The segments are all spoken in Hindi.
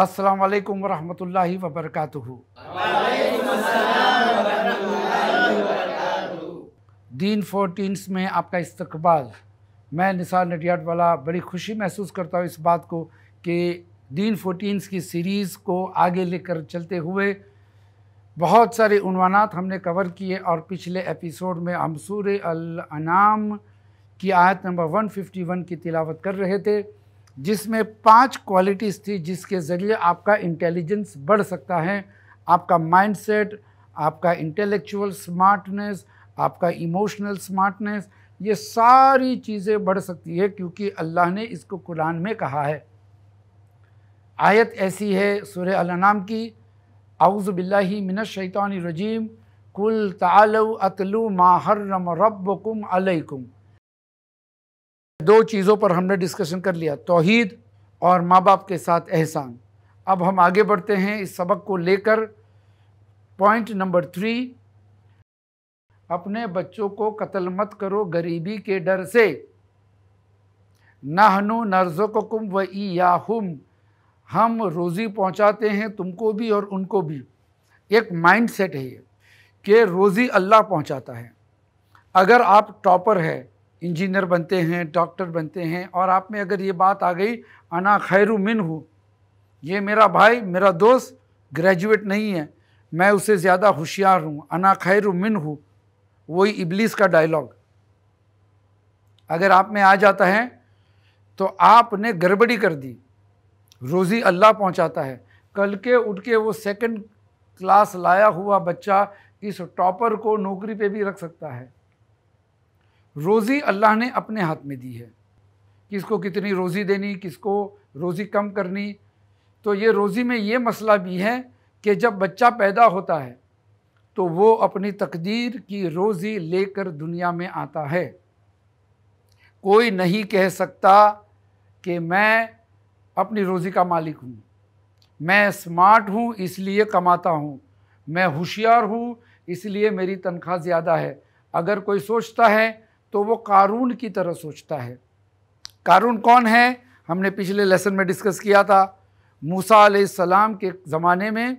अस्सलाम वालेकुम रहमतुल्लाहि व बरकातुहू दीन फोर्टीन्स में आपका इस्तकबाल मैं निसार नडियाट वाला बड़ी खुशी महसूस करता हूँ इस बात को कि दीन फोर्टीन्स की सीरीज़ को आगे लेकर चलते हुए बहुत सारे उनवानात हमने कवर किए और पिछले एपिसोड में हम सूर अल अनाम की आयत नंबर 151 की तिलावत कर रहे थे जिसमें पांच क्वालिटीज़ थी जिसके ज़रिए आपका इंटेलिजेंस बढ़ सकता है आपका माइंडसेट आपका इंटेलेक्चुअल स्मार्टनेस आपका इमोशनल स्मार्टनेस ये सारी चीज़ें बढ़ सकती है क्योंकि अल्लाह ने इसको कुरान में कहा है आयत ऐसी है सुर अलनाम की मिन मिनशैतान रजीम कुल तालव अतलु माहर्रम कुम अलैकुम दो चीज़ों पर हमने डिस्कशन कर लिया तोहहीद और माँ बाप के साथ एहसान अब हम आगे बढ़ते हैं इस सबक को लेकर पॉइंट नंबर थ्री अपने बच्चों को कत्ल मत करो गरीबी के डर से नाहनु नर्जुकुम व ईयाहुम हम रोज़ी पहुंचाते हैं तुमको भी और उनको भी एक माइंड सेट है ये कि रोज़ी अल्लाह पहुंचाता है अगर आप टॉपर है इंजीनियर बनते हैं डॉक्टर बनते हैं और आप में अगर ये बात आ गई अना खैर मिन हूँ ये मेरा भाई मेरा दोस्त ग्रेजुएट नहीं है मैं उससे ज़्यादा होशियार हूँ अना खैर मिन हूँ वही इबलीस का डायलॉग अगर आप में आ जाता है तो आपने गड़बड़ी कर दी रोज़ी अल्लाह पहुँचाता है कल के उठ के वो सेकंड क्लास लाया हुआ बच्चा इस टॉपर को नौकरी पे भी रख सकता है रोज़ी अल्लाह ने अपने हाथ में दी है किसको कितनी रोज़ी देनी किसको रोज़ी कम करनी तो ये रोज़ी में ये मसला भी है कि जब बच्चा पैदा होता है तो वो अपनी तकदीर की रोज़ी लेकर दुनिया में आता है कोई नहीं कह सकता कि मैं अपनी रोज़ी का मालिक हूँ मैं स्मार्ट हूँ इसलिए कमाता हूँ मैं होशियार हूँ इसलिए मेरी तनख्वाह ज़्यादा है अगर कोई सोचता है तो वो कारून की तरह सोचता है कारून कौन है हमने पिछले लेसन में डिस्कस किया था मूसा सलाम के ज़माने में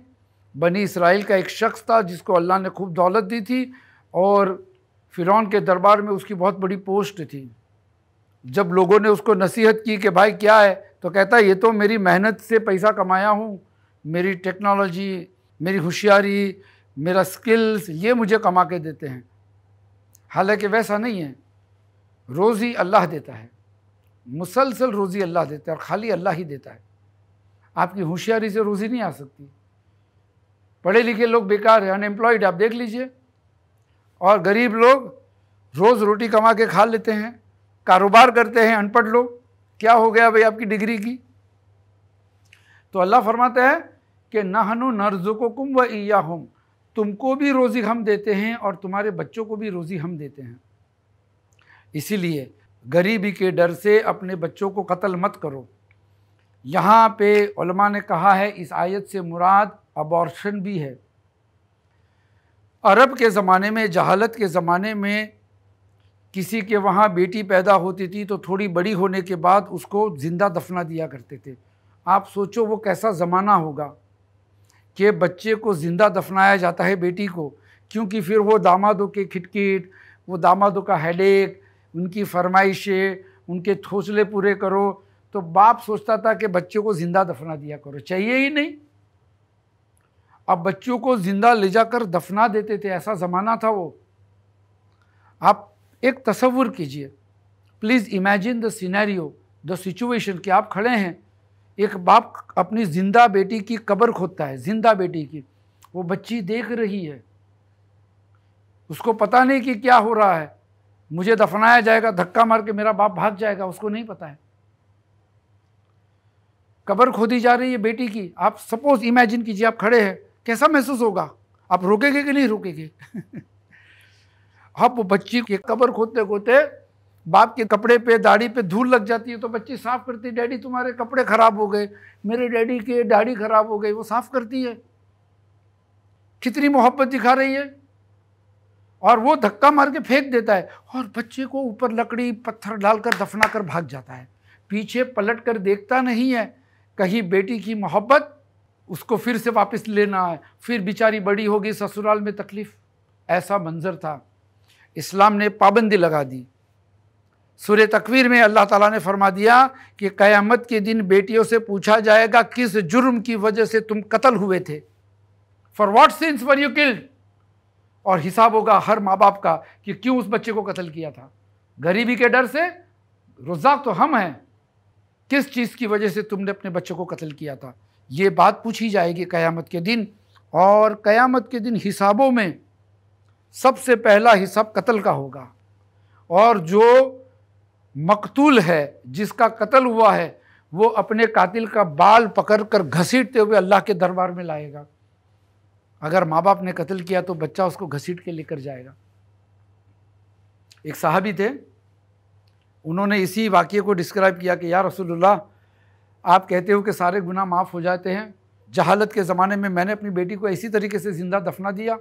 बनी इसराइल का एक शख्स था जिसको अल्लाह ने खूब दौलत दी थी और फ़िरौन के दरबार में उसकी बहुत बड़ी पोस्ट थी जब लोगों ने उसको नसीहत की कि भाई क्या है तो कहता है ये तो मेरी मेहनत से पैसा कमाया हूँ मेरी टेक्नोलॉजी मेरी होशियारी मेरा स्किल्स ये मुझे कमा के देते हैं हालांकि वैसा नहीं है रोज़ी अल्लाह देता है मुसलसल रोज़ी अल्लाह देता है और खाली अल्लाह ही देता है आपकी होशियारी से रोज़ी नहीं आ सकती पढ़े लिखे लोग बेकार हैं अनएम्प्लॉयड आप देख लीजिए और गरीब लोग रोज़ रोटी कमा के खा लेते हैं कारोबार करते हैं अनपढ़ लोग क्या हो गया भाई आपकी डिग्री की तो अल्लाह फरमाते हैं कि नहनु नर्जुको व ईया तुमको भी रोज़ी हम देते हैं और तुम्हारे बच्चों को भी रोज़ी हम देते हैं इसीलिए गरीबी के डर से अपने बच्चों को कत्ल मत करो यहाँ पे उलमा ने कहा है इस आयत से मुराद अबॉर्शन भी है अरब के ज़माने में जहालत के ज़माने में किसी के वहाँ बेटी पैदा होती थी तो थोड़ी बड़ी होने के बाद उसको ज़िंदा दफना दिया करते थे आप सोचो वो कैसा ज़माना होगा कि बच्चे को ज़िंदा दफनाया जाता है बेटी को क्योंकि फिर वो दामादों के खिटखिट वो दामादों का हेडेक उनकी फरमाइशें उनके थोसले पूरे करो तो बाप सोचता था कि बच्चे को ज़िंदा दफना दिया करो चाहिए ही नहीं अब बच्चों को ज़िंदा ले जाकर दफना देते थे ऐसा ज़माना था वो आप एक तस्वुर कीजिए please imagine the scenario the situation कि आप खड़े हैं एक बाप अपनी जिंदा बेटी की कब्र खोदता है जिंदा बेटी की वो बच्ची देख रही है उसको पता नहीं कि क्या हो रहा है मुझे दफनाया जाएगा धक्का मार के मेरा बाप भाग जाएगा उसको नहीं पता है कब्र खोदी जा रही है बेटी की आप सपोज इमेजिन कीजिए आप खड़े हैं कैसा महसूस होगा आप रोकेंगे कि नहीं रोकेंगे आप वो बच्ची की कब्र खोदते खोदते बाप के कपड़े पे दाढ़ी पे धूल लग जाती है तो बच्ची साफ करती है डैडी तुम्हारे कपड़े खराब हो गए मेरे डैडी के दाढ़ी खराब हो गई वो साफ करती है कितनी मोहब्बत दिखा रही है और वो धक्का मार के फेंक देता है और बच्चे को ऊपर लकड़ी पत्थर डालकर दफना कर भाग जाता है पीछे पलट कर देखता नहीं है कहीं बेटी की मोहब्बत उसको फिर से वापस लेना है फिर बेचारी बड़ी होगी ससुराल में तकलीफ ऐसा मंजर था इस्लाम ने पाबंदी लगा दी सूर्य तकवीर में अल्लाह ताला ने फरमा दिया कि क़यामत के दिन बेटियों से पूछा जाएगा किस जुर्म की वजह से तुम कत्ल हुए थे for what sins were you killed और हिसाब होगा हर माँ बाप का कि क्यों उस बच्चे को कत्ल किया था गरीबी के डर से रुजाक तो हम हैं किस चीज़ की वजह से तुमने अपने बच्चों को कत्ल किया था ये बात पूछी जाएगी क़यामत के दिन और क़यामत के दिन हिसाबों में सबसे पहला हिसाब कत्ल का होगा और जो मकतूल है जिसका कत्ल हुआ है वो अपने कातिल का बाल पकड़ कर घसीटते हुए अल्लाह के दरबार में लाएगा अगर माँ बाप ने कत्ल किया तो बच्चा उसको घसीट के लेकर जाएगा एक साहबी थे उन्होंने इसी वाक्य को डिस्क्राइब किया कि या रसूलुल्लाह आप कहते हो कि सारे गुनाह माफ़ हो जाते हैं जहालत के ज़माने में मैंने अपनी बेटी को इसी तरीके से ज़िंदा दफना दिया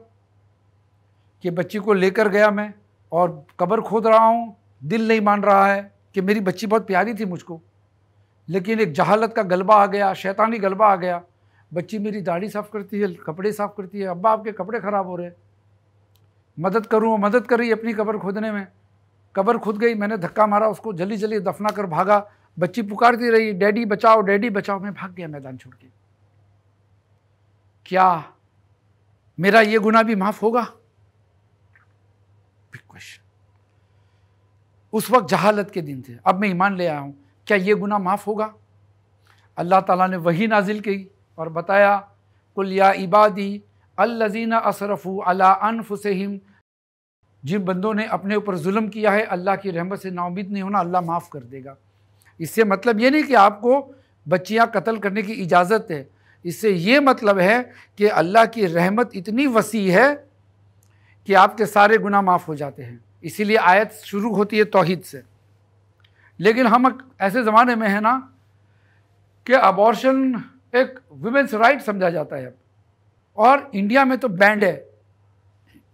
कि बच्ची को लेकर गया मैं और कब्र खोद रहा हूँ दिल नहीं मान रहा है कि मेरी बच्ची बहुत प्यारी थी मुझको लेकिन एक जहालत का गलबा आ गया शैतानी गलबा आ गया बच्ची मेरी दाढ़ी साफ़ करती है कपड़े साफ़ करती है अब्बा आपके कपड़े ख़राब हो रहे हैं मदद करूँ मदद कर रही अपनी कबर खोदने में कबर खुद गई मैंने धक्का मारा उसको जल्दी जल्दी दफना कर भागा बच्ची पुकारती रही डैडी बचाओ डैडी बचाओ मैं भाग गया मैदान छोड़ के क्या मेरा ये गुना भी माफ़ होगा उस वक्त जहालत के दिन थे अब मैं ईमान ले आया हूँ क्या ये गुना माफ़ होगा अल्लाह ताला ने वही नाजिल की और बताया कुल या इबादी अल्लजीना असरफ़ू अला अनफुसहिम जिन बंदों ने अपने ऊपर जुल्म किया है अल्लाह की रहमत से नाउमीद नहीं होना अल्लाह माफ़ कर देगा इससे मतलब ये नहीं कि आपको बच्चियाँ कत्ल करने की इजाज़त है इससे ये मतलब है कि अल्लाह की रहमत इतनी वसी है कि आपके सारे गुना माफ़ हो जाते हैं इसीलिए आयत शुरू होती है तोहिद से लेकिन हम ऐसे ज़माने में है ना कि अबॉर्शन एक वुमेंस राइट समझा जाता है और इंडिया में तो बैंड है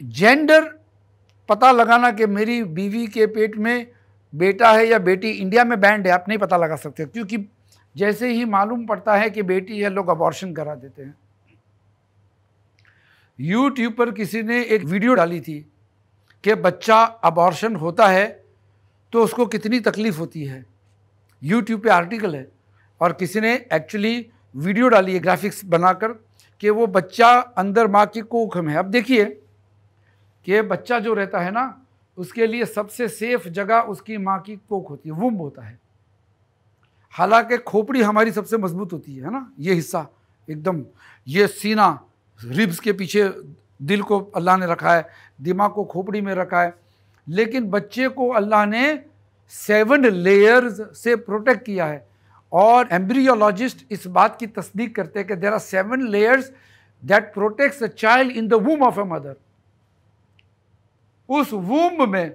जेंडर पता लगाना कि मेरी बीवी के पेट में बेटा है या बेटी इंडिया में बैंड है आप नहीं पता लगा सकते क्योंकि जैसे ही मालूम पड़ता है कि बेटी है लोग अबॉर्शन करा देते हैं यूट्यूब पर किसी ने एक वीडियो डाली थी कि बच्चा अबॉर्शन होता है तो उसको कितनी तकलीफ़ होती है यूट्यूब पे आर्टिकल है और किसी ने एक्चुअली वीडियो डाली है ग्राफिक्स बनाकर कि वो बच्चा अंदर माँ की कोख में है अब देखिए कि बच्चा जो रहता है ना उसके लिए सबसे सेफ जगह उसकी माँ की कोख होती है वुम्ब होता है हालांकि खोपड़ी हमारी सबसे मजबूत होती है ना ये हिस्सा एकदम ये सीना रिब्स के पीछे दिल को अल्लाह ने रखा है दिमाग को खोपड़ी में रखा है लेकिन बच्चे को अल्लाह ने सेवन लेयर्स से प्रोटेक्ट किया है और एम्ब्रियोलॉजिस्ट इस बात की तस्दीक करते हैं कि there are seven layers that protects a child in the womb of a mother उस वूम में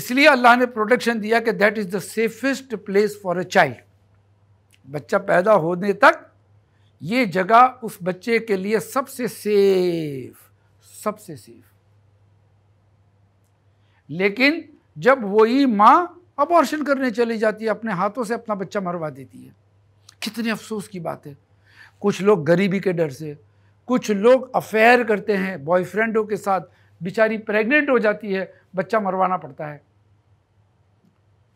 इसलिए अल्लाह ने प्रोटेक्शन दिया कि that is the safest place for a child बच्चा पैदा होने तक ये जगह उस बच्चे के लिए सबसे सेफ सबसे सेफ लेकिन जब वही माँ अबॉर्शन करने चली जाती है अपने हाथों से अपना बच्चा मरवा देती है कितने अफसोस की बात है कुछ लोग गरीबी के डर से कुछ लोग अफेयर करते हैं बॉयफ्रेंडों के साथ बेचारी प्रेग्नेंट हो जाती है बच्चा मरवाना पड़ता है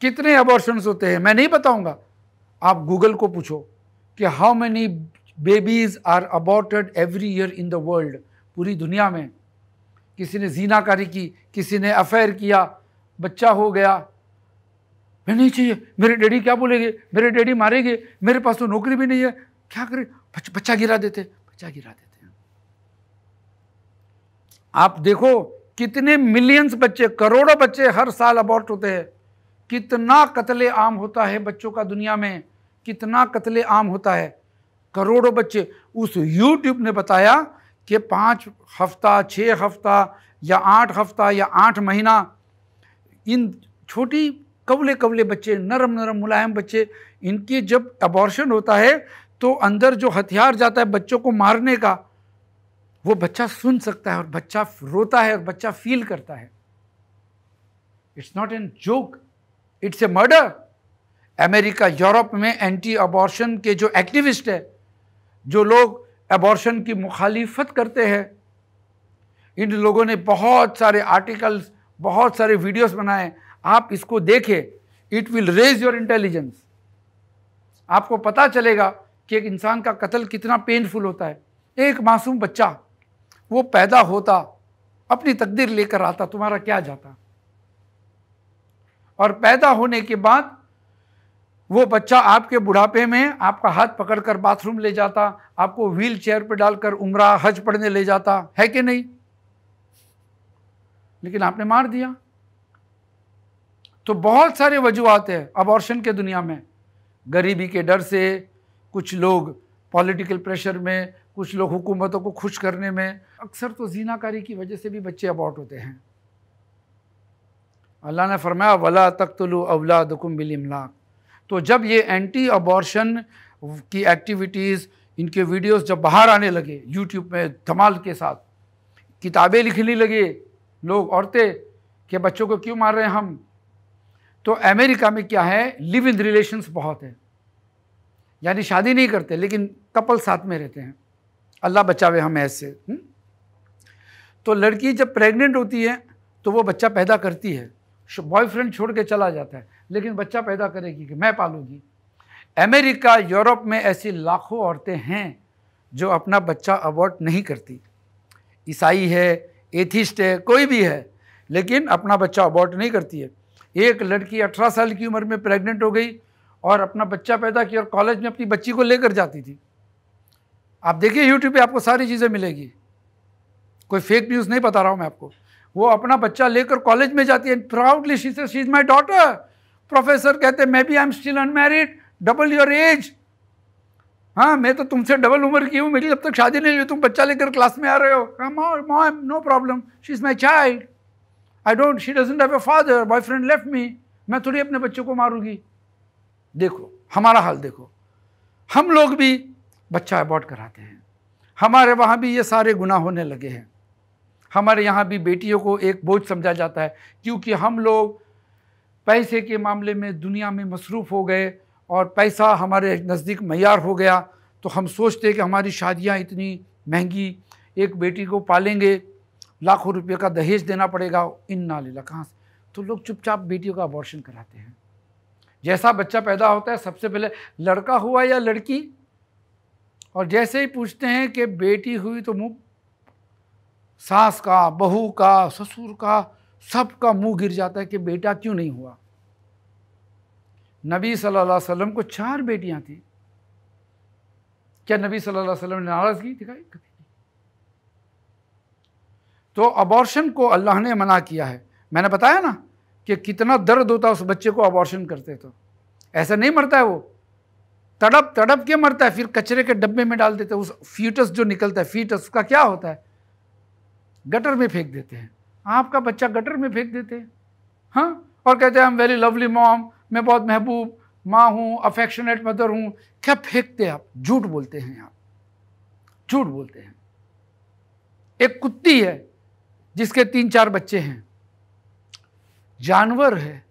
कितने अबॉर्शन होते हैं मैं नहीं बताऊंगा आप गूगल को पूछो कि how many babies are aborted every year in the world पूरी दुनिया में किसी ने जीनाकारी की किसी ने अफेयर किया बच्चा हो गया मैं नहीं चाहिए मेरे डैडी क्या बोलेंगे मेरे डैडी मारेंगे मेरे पास तो नौकरी भी नहीं है क्या करें बच, बच्चा गिरा देते बच्चा गिरा देते हैं आप देखो कितने मिलियंस बच्चे करोड़ों बच्चे हर साल अबॉर्ट होते हैं कितना कत्ले आम होता है बच्चों का दुनिया में कितना कत्ले आम होता है करोड़ों बच्चे उस यूट्यूब ने बताया कि पाँच हफ्ता छः हफ्ता या आठ हफ्ता या आठ महीना इन छोटी कवले कबले बच्चे नरम नरम मुलायम बच्चे इनकी जब अबॉर्शन होता है तो अंदर जो हथियार जाता है बच्चों को मारने का वो बच्चा सुन सकता है और बच्चा रोता है और बच्चा फील करता है it's not an joke it's a murder America Europe में एंटी अबॉर्शन के जो एक्टिविस्ट है जो लोग एबॉर्शन की मुखालिफत करते हैं इन लोगों ने बहुत सारे आर्टिकल्स बहुत सारे वीडियोस बनाए आप इसको देखें it will raise your intelligence आपको पता चलेगा कि एक इंसान का कत्ल कितना पेनफुल होता है एक मासूम बच्चा वो पैदा होता अपनी तकदीर लेकर आता तुम्हारा क्या जाता और पैदा होने के बाद वो बच्चा आपके बुढ़ापे में आपका हाथ पकड़कर बाथरूम ले जाता आपको व्हील चेयर पर डालकर उमरा हज पढ़ने ले जाता है कि नहीं लेकिन आपने मार दिया तो बहुत सारे वजूहत है अबॉर्शन के दुनिया में गरीबी के डर से कुछ लोग पॉलिटिकल प्रेशर में कुछ लोग हुकूमतों को खुश करने में अक्सर तो जीनाकारी की वजह से भी बच्चे अबॉर्ट होते हैं अल्लाह ने फरमाया वला तख्तलु अवला दुकुम बिल इमलाक तो जब ये एंटी अबॉर्शन की एक्टिविटीज़ इनके वीडियोस जब बाहर आने लगे यूट्यूब में धमाल के साथ किताबें लिखने लगे लोग औरतें कि बच्चों को क्यों मार रहे हैं हम तो अमेरिका में क्या है लिव इन रिलेशंस बहुत है यानी शादी नहीं करते लेकिन कपल साथ में रहते हैं अल्लाह बचावे हम ऐसे हम्म? तो लड़की जब प्रेग्नेंट होती है तो वो बच्चा पैदा करती है बॉयफ्रेंड छोड़ के चला जाता है लेकिन बच्चा पैदा करेगी कि मैं पालूंगी अमेरिका यूरोप में ऐसी लाखों औरतें हैं जो अपना बच्चा अबॉर्ट नहीं करती ईसाई है एथिस्ट है कोई भी है लेकिन अपना बच्चा अबॉर्ट नहीं करती है एक लड़की अठारह साल की उम्र में प्रेग्नेंट हो गई और अपना बच्चा पैदा किया और कॉलेज में अपनी बच्ची को लेकर जाती थी आप देखिए यूट्यूब पे आपको सारी चीज़ें मिलेगी कोई फेक न्यूज़ नहीं बता रहा हूँ मैं आपको वो अपना बच्चा लेकर कॉलेज में जाती है proudly she is my daughter professor कहते maybe I am still unmarried double your age हाँ मैं तो तुमसे डबल उम्र की हूँ मेरी जब तक शादी नहीं हुई तुम बच्चा लेकर क्लास में आ रहे हो mom no problem she is my child I don't she doesn't have a father boyfriend left me मैं थोड़ी अपने बच्चों को मारूंगी देखो हमारा हाल देखो हम लोग भी बच्चा अबॉर्ड कराते हैं हमारे वहाँ भी ये सारे गुना होने लगे हैं हमारे यहाँ भी बेटियों को एक बोझ समझा जाता है क्योंकि हम लोग पैसे के मामले में दुनिया में मसरूफ़ हो गए और पैसा हमारे नज़दीक मैार हो गया तो हम सोचते कि हमारी शादियाँ इतनी महंगी एक बेटी को पालेंगे लाखों रुपये का दहेज देना पड़ेगा इन नालीला कहाँ से तो लोग चुपचाप बेटियों का अबॉर्शन कराते हैं जैसा बच्चा पैदा होता है सबसे पहले लड़का हुआ या लड़की और जैसे ही पूछते हैं कि बेटी हुई तो मुँह सास का बहू का ससुर का सबका मुंह गिर जाता है कि बेटा क्यों नहीं हुआ नबी सल्लल्लाहु अलैहि वसल्लम को चार बेटियां थी क्या नबी सल्लल्लाहु अलैहि वसल्लम ने नाराज़गी दिखाई तो अबॉर्शन को अल्लाह ने मना किया है मैंने बताया ना कि कितना दर्द होता है उस बच्चे को अबॉर्शन करते तो ऐसा नहीं मरता है वो तड़प तड़प के मरता है फिर कचरे के डब्बे में डाल देते हैं उस फ्यूटस जो निकलता है फीटस उसका क्या होता है गटर में फेंक देते हैं आपका बच्चा गटर में फेंक देते हाँ और कहते हैं हम वेरी लवली मॉम मैं बहुत महबूब माँ हूँ अफेक्शनेट मदर हूँ क्या फेंकते हैं आप झूठ बोलते हैं आप झूठ बोलते हैं एक कुत्ती है जिसके तीन चार बच्चे हैं जानवर है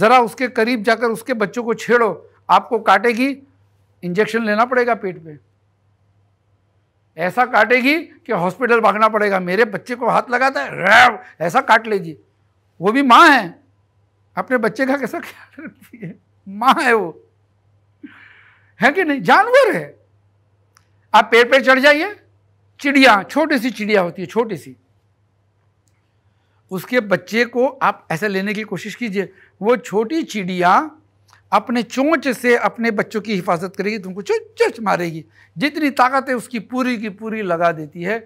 ज़रा उसके करीब जाकर उसके बच्चों को छेड़ो आपको काटेगी इंजेक्शन लेना पड़ेगा पेट पे ऐसा काटेगी कि हॉस्पिटल भागना पड़ेगा मेरे बच्चे को हाथ लगाता है ऐसा काट लेगी वो भी माँ है अपने बच्चे का कैसा ख्याल रखती है माँ है वो है कि नहीं जानवर है आप पेड़ पे चढ़ जाइए चिड़िया छोटी सी चिड़िया होती है छोटी सी उसके बच्चे को आप ऐसे लेने की कोशिश कीजिए वो छोटी चिड़िया अपने चोंच से अपने बच्चों की हिफाजत करेगी तुमको चोच मारेगी जितनी ताकत है उसकी पूरी की पूरी लगा देती है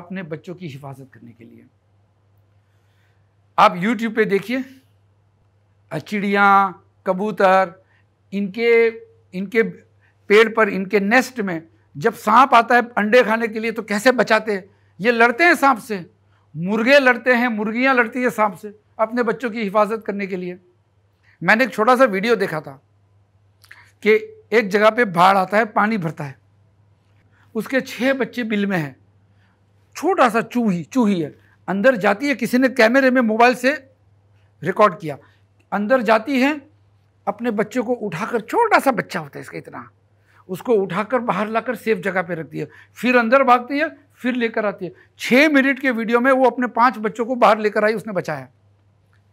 अपने बच्चों की हिफाजत करने के लिए आप YouTube पे देखिए चिड़िया कबूतर इनके इनके पेड़ पर इनके नेस्ट में जब सांप आता है अंडे खाने के लिए तो कैसे बचाते हैं ये लड़ते हैं सांप से मुर्गे लड़ते हैं मुर्गियाँ लड़ती है सांप से अपने बच्चों की हिफाजत करने के लिए मैंने एक छोटा सा वीडियो देखा था कि एक जगह पे बाढ़ आता है पानी भरता है उसके छः बच्चे बिल में हैं छोटा सा चूही चूही है अंदर जाती है किसी ने कैमरे में मोबाइल से रिकॉर्ड किया अंदर जाती है अपने बच्चे को उठाकर छोटा सा बच्चा होता है इसका इतना उसको उठाकर बाहर लाकर सेफ जगह पे रखती है फिर अंदर भागती है फिर लेकर आती है छः मिनट के वीडियो में वो अपने पांच बच्चों को बाहर लेकर आई उसने बचाया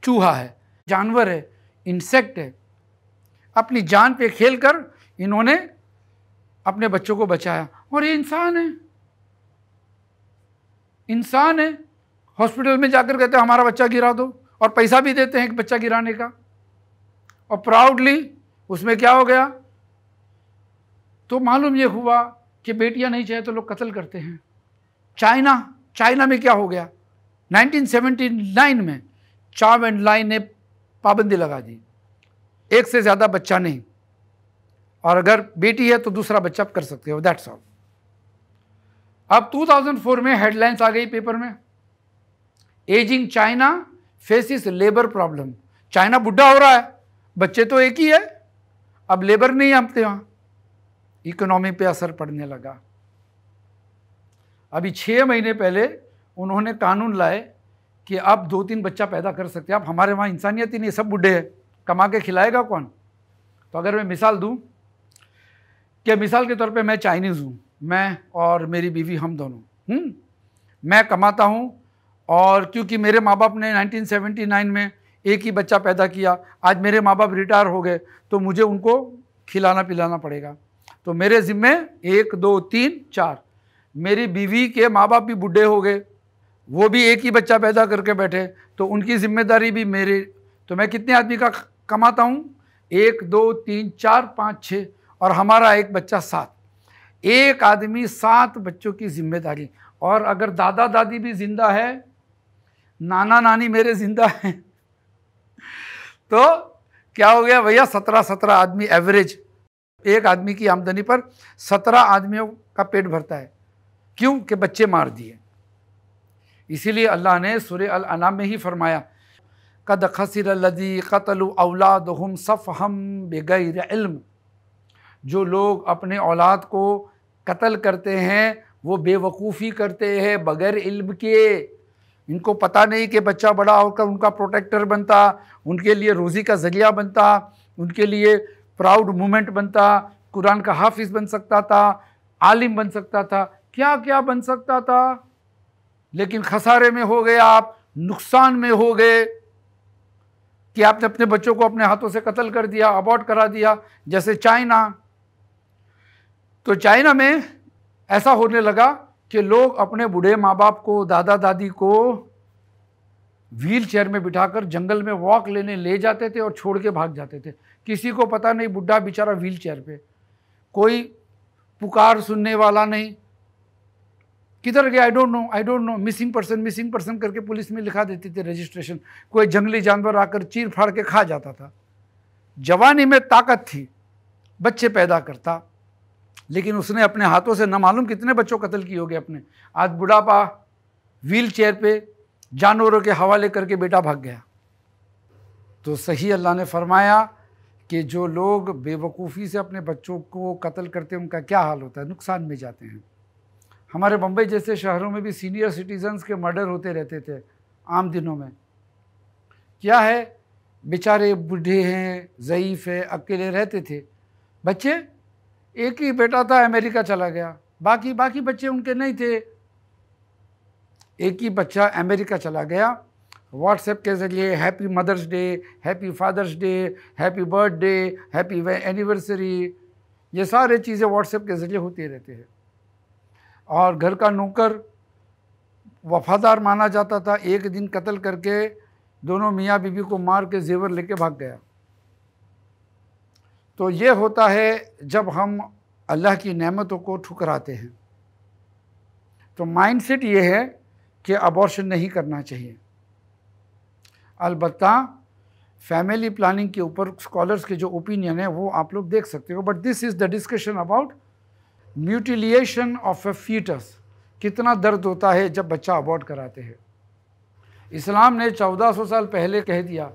चूहा है जानवर है इंसेक्ट है अपनी जान पे खेल कर इन्होंने अपने बच्चों को बचाया और ये इंसान है इंसान है हॉस्पिटल में जाकर कहते हैं हमारा बच्चा गिरा दो और पैसा भी देते हैं एक बच्चा गिराने का और प्राउडली उसमें क्या हो गया तो मालूम ये हुआ कि बेटियां नहीं चाहे तो लोग कत्ल करते हैं चाइना चाइना में क्या हो गया 1979 में चाव एंड लाइन ने पाबंदी लगा दी एक से ज़्यादा बच्चा नहीं और अगर बेटी है तो दूसरा बच्चा कर सकते हो दैट्स ऑल अब 2004 में हेडलाइंस आ गई पेपर में ageing China faces labour problem China बुढ़ा हो रहा है बच्चे तो एक ही है अब लेबर नहीं आते वहाँ इकोनॉमी पे असर पड़ने लगा अभी छः महीने पहले उन्होंने कानून लाए कि आप दो तीन बच्चा पैदा कर सकते हैं आप हमारे वहाँ इंसानियत ही नहीं सब बुढ़े हैं कमा के खिलाएगा कौन तो अगर मैं मिसाल दूँ कि मिसाल के तौर पर मैं चाइनीज़ हूँ मैं और मेरी बीवी हम दोनों हुँ? हम्म? मैं कमाता हूँ और क्योंकि मेरे माँ बाप ने 1979 में एक ही बच्चा पैदा किया आज मेरे माँ बाप रिटायर हो गए तो मुझे उनको खिलाना पिलाना पड़ेगा तो मेरे ज़िम्मे एक दो तीन चार मेरी बीवी के माँ बाप भी बुढ़े हो गए वो भी एक ही बच्चा पैदा करके बैठे तो उनकी जिम्मेदारी भी मेरे तो मैं कितने आदमी का कमाता हूँ एक दो तीन चार पाँच छः और हमारा एक बच्चा सात एक आदमी सात बच्चों की जिम्मेदारी और अगर दादा दादी भी जिंदा है नाना नानी मेरे जिंदा हैं तो क्या हो गया भैया सत्रह सत्रह आदमी एवरेज एक आदमी की आमदनी पर सत्रह आदमियों का पेट भरता है क्यों कि बच्चे मार दिए इसीलिए अल्लाह ने सुर अनाम में ही फरमाया कद खसर लदी कतल अवलाद हम सफ़ हम बेगैर इल्म जो लोग अपने औलाद को कत्ल करते हैं वो बेवकूफ़ी करते हैं बग़ैर इल्म के इनको पता नहीं कि बच्चा बड़ा होकर उनका प्रोटेक्टर बनता उनके लिए रोज़ी का ज़रिया बनता उनके लिए प्राउड मोमेंट बनता कुरान का हाफिज़ बन सकता था आलिम बन सकता था क्या क्या बन सकता था लेकिन खसारे में हो गए आप नुकसान में हो गए कि आपने अपने बच्चों को अपने हाथों से कत्ल कर दिया अबॉर्ट करा दिया जैसे चाइना तो चाइना में ऐसा होने लगा कि लोग अपने बूढ़े माँ बाप को दादा दादी को व्हील चेयर में बिठाकर जंगल में वॉक लेने ले जाते थे और छोड़ के भाग जाते थे किसी को पता नहीं बुढ़ा बेचारा व्हील चेयर पर कोई पुकार सुनने वाला नहीं किधर गया I don't know I don't know missing person missing person करके पुलिस में लिखा देती थी रजिस्ट्रेशन कोई जंगली जानवर आकर चीर फाड़ के खा जाता था जवानी में ताकत थी बच्चे पैदा करता लेकिन उसने अपने हाथों से न मालूम कितने बच्चों कत्ल किए होंगे अपने आज बुढ़ापा व्हील चेयर पर जानवरों के हवाले करके बेटा भाग गया तो सही अल्लाह ने फरमाया कि जो लोग बेवकूफ़ी से अपने बच्चों को कत्ल करते हैं उनका क्या हाल होता है नुकसान में जाते हैं हमारे बम्बई जैसे शहरों में भी सीनियर सिटीजन्स के मर्डर होते रहते थे आम दिनों में क्या है बेचारे बूढ़े हैं ज़यीफ़ है अकेले रहते थे बच्चे एक ही बेटा था अमेरिका चला गया बाकी बाकी बच्चे उनके नहीं थे एक ही बच्चा अमेरिका चला गया व्हाट्सएप के ज़रिए happy mother's day happy father's day happy birthday happy anniversary ये सारे चीज़ें व्हाट्सएप के ज़रिए होती रहती हैं और घर का नौकर वफादार माना जाता था एक दिन कत्ल करके दोनों मियाँ बीबी को मार के जेवर लेके भाग गया तो ये होता है जब हम अल्लाह की नेमतों को ठुकराते हैं तो माइंडसेट ये है कि अबॉर्शन नहीं करना चाहिए अलबत् फैमिली प्लानिंग के ऊपर स्कॉलर्स के जो ओपिनियन है वो आप लोग देख सकते हो but this is the discussion about mutilation of a foetus कितना दर्द होता है जब बच्चा अबॉर्ट कराते हैं इस्लाम ने 1400 साल पहले कह दिया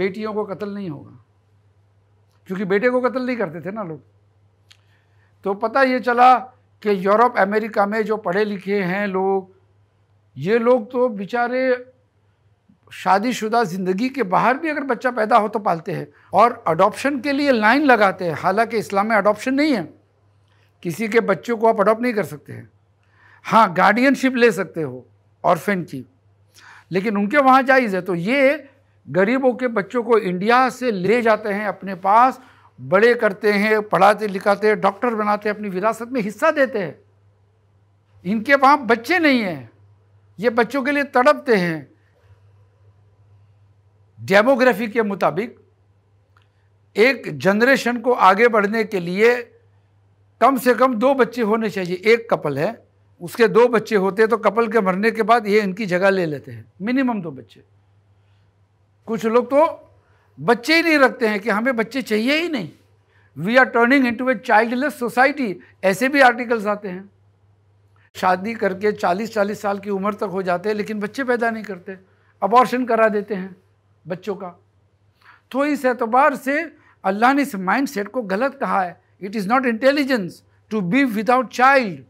बेटियों को कत्ल नहीं होगा क्योंकि बेटे को कत्ल नहीं करते थे ना लोग तो पता ये चला कि यूरोप अमेरिका में जो पढ़े लिखे हैं लोग ये लोग तो बेचारे शादीशुदा ज़िंदगी के बाहर भी अगर बच्चा पैदा हो तो पालते हैं और अडॉप्शन के लिए लाइन लगाते हैं हालांकि इस्लाम में अडॉप्शन नहीं है किसी के बच्चों को आप अडॉप्ट नहीं कर सकते हैं हाँ गार्डियनशिप ले सकते हो ऑर्फेन की लेकिन उनके वहाँ जायज़ है तो ये गरीबों के बच्चों को इंडिया से ले जाते हैं अपने पास बड़े करते हैं पढ़ाते लिखाते हैं डॉक्टर बनाते हैं अपनी विरासत में हिस्सा देते हैं इनके वहाँ बच्चे नहीं हैं ये बच्चों के लिए तड़पते हैं डेमोग्राफी के मुताबिक एक जनरेशन को आगे बढ़ने के लिए कम से कम दो बच्चे होने चाहिए एक कपल है उसके दो बच्चे होते हैं तो कपल के मरने के बाद ये इनकी जगह ले लेते हैं मिनिमम दो बच्चे कुछ लोग तो बच्चे ही नहीं रखते हैं कि हमें बच्चे चाहिए ही नहीं we are turning into a childless society ऐसे भी आर्टिकल्स आते हैं शादी करके 40-40 साल की उम्र तक हो जाते हैं लेकिन बच्चे पैदा नहीं करते अबॉर्शन करा देते हैं बच्चों का तो इस एतबार से अल्लाह ने इस माइंड सेट को गलत कहा है it is not intelligence to be without child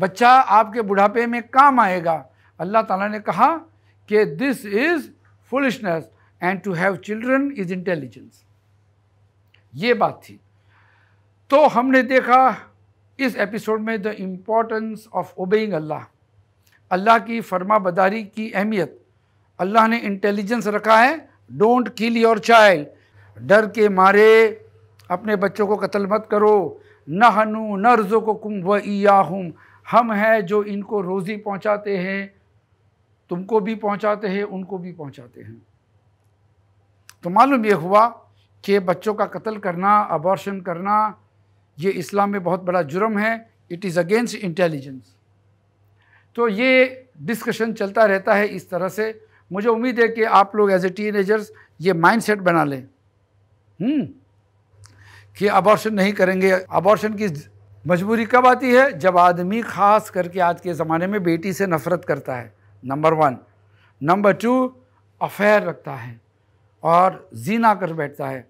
बच्चा आपके बुढ़ापे में काम आएगा अल्लाह ताला ने कहा कि this is foolishness and to have children is intelligence ये बात थी तो हमने देखा इस एपिसोड में द इम्पॉर्टेंस ऑफ ओबेइंग अल्लाह अल्लाह की फरमा बदारी की अहमियत अल्लाह ने इंटेलिजेंस रखा है डोंट किल योर चाइल्ड डर के मारे अपने बच्चों को कत्ल मत करो न हनु न रज़ो को कुम व ईयाहुम हम हैं जो इनको रोज़ी पहुँचाते हैं तुमको भी पहुँचाते हैं उनको भी पहुँचाते हैं तो मालूम यह हुआ कि बच्चों का कत्ल करना अबॉर्शन करना ये इस्लाम में बहुत बड़ा जुर्म है इट इज़ अगेंस्ट इंटेलिजेंस तो ये डिस्कशन चलता रहता है इस तरह से मुझे उम्मीद है कि आप लोग एज ए टीन एजर्स ये माइंड सेट बना लें हम्म। कि अबॉर्शन नहीं करेंगे अबॉर्शन की मजबूरी कब आती है जब आदमी ख़ास करके आज के ज़माने में बेटी से नफ़रत करता है number one number two affair रखता है और जीना कर बैठता है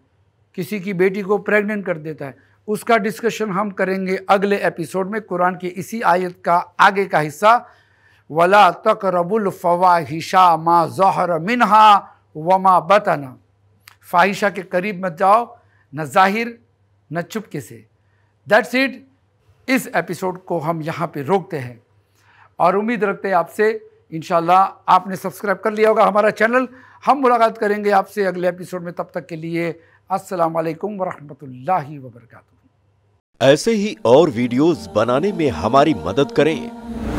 किसी की बेटी को प्रेग्नेंट कर देता है उसका डिस्कशन हम करेंगे अगले एपिसोड में कुरान की इसी आयत का आगे का हिस्सा वला तक रबुल फ़वाहिशा माँ जहर मिनहा वमा बताना फाहिशा के करीब मत जाओ न जाहिर न चुपके से दैट्स इट इस एपिसोड को हम यहाँ पे रोकते हैं और उम्मीद रखते हैं आपसे इन आपने सब्सक्राइब कर लिया होगा हमारा चैनल हम मुलाकात करेंगे आपसे अगले एपिसोड में तब तक के लिए अस्सलाम वालेकुम वरहमतुल्लाहि वबरकातुहू ऐसे ही और वीडियोस बनाने में हमारी मदद करें